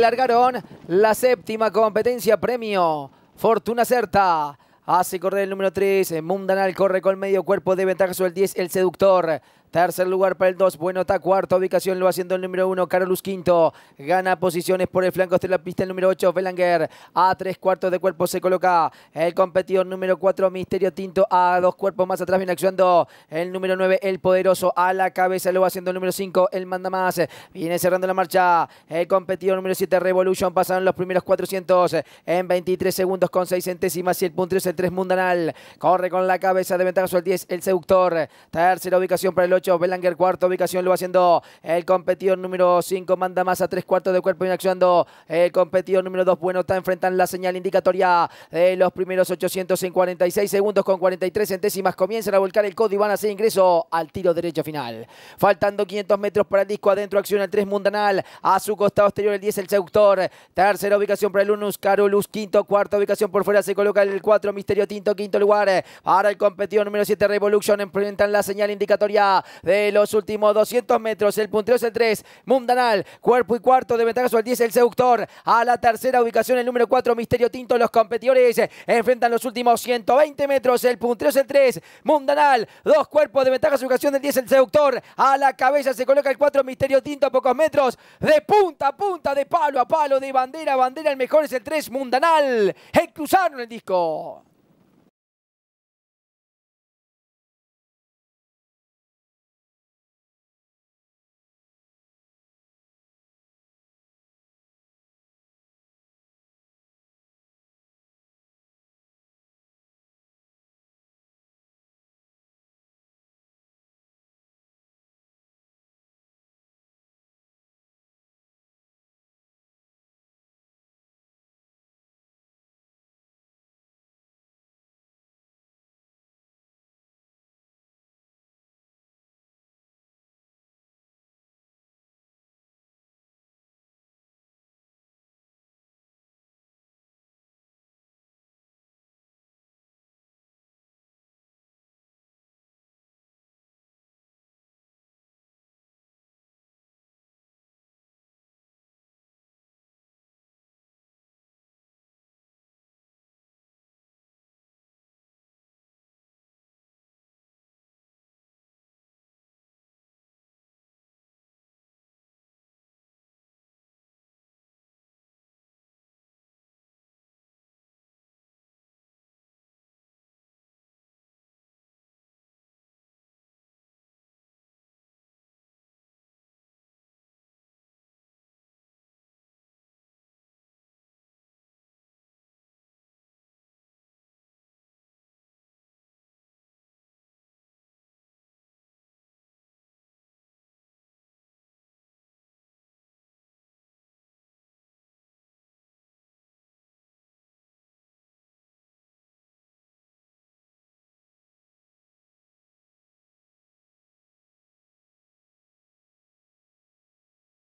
Largaron la séptima competencia premio. Fortuna Certa. Hace correr el número 3. Mundanal corre con medio cuerpo de ventaja sobre el 10. El seductor. Tercer lugar para el 2, bueno, está cuarta ubicación, lo haciendo el número 1, Carlos Quinto. Gana posiciones por el flanco de la pista el número 8, Belanger. A tres cuartos de cuerpo se coloca el competidor número 4, Misterio Tinto. A dos cuerpos más atrás viene actuando el número 9, El Poderoso. A la cabeza lo va haciendo el número 5, El Manda Más. Viene cerrando la marcha el competidor número 7, Revolution. Pasaron los primeros 400 en 23 segundos con 6 centésimas y el punto el 3, Mundanal. Corre con la cabeza de ventaja el 10, El Seductor. Tercera ubicación para el 8. Belanger, cuarta ubicación, lo va haciendo el competidor número 5. Manda más a tres cuartos de cuerpo y inaccionando el competidor número 2. Bueno, está enfrentando la señal indicatoria de los primeros 800 en 46 segundos con 43 centésimas. Comienzan a volcar el codo y van a hacer ingreso al tiro derecho final. Faltando 500 metros para el disco adentro, acción el 3 Mundanal. A su costado exterior el 10, el sector. Tercera ubicación para el Unus, Carolus. Quinto, cuarta ubicación por fuera se coloca el 4, Misterio Tinto. Quinto lugar para el competidor número 7, Revolution. Enfrentan la señal indicatoria de los últimos 200 metros. El puntero es el 3, Mundanal, cuerpo y cuarto de ventaja sobre el 10, el seductor. A la tercera ubicación, el número 4, Misterio Tinto. Los competidores enfrentan los últimos 120 metros. El puntero es el 3, Mundanal, dos cuerpos de ventaja sobre ubicación del 10, el seductor. A la cabeza se coloca el 4, Misterio Tinto, a pocos metros, de punta a punta, de palo a palo, de bandera a bandera. El mejor es el 3, Mundanal. Cruzaron el disco.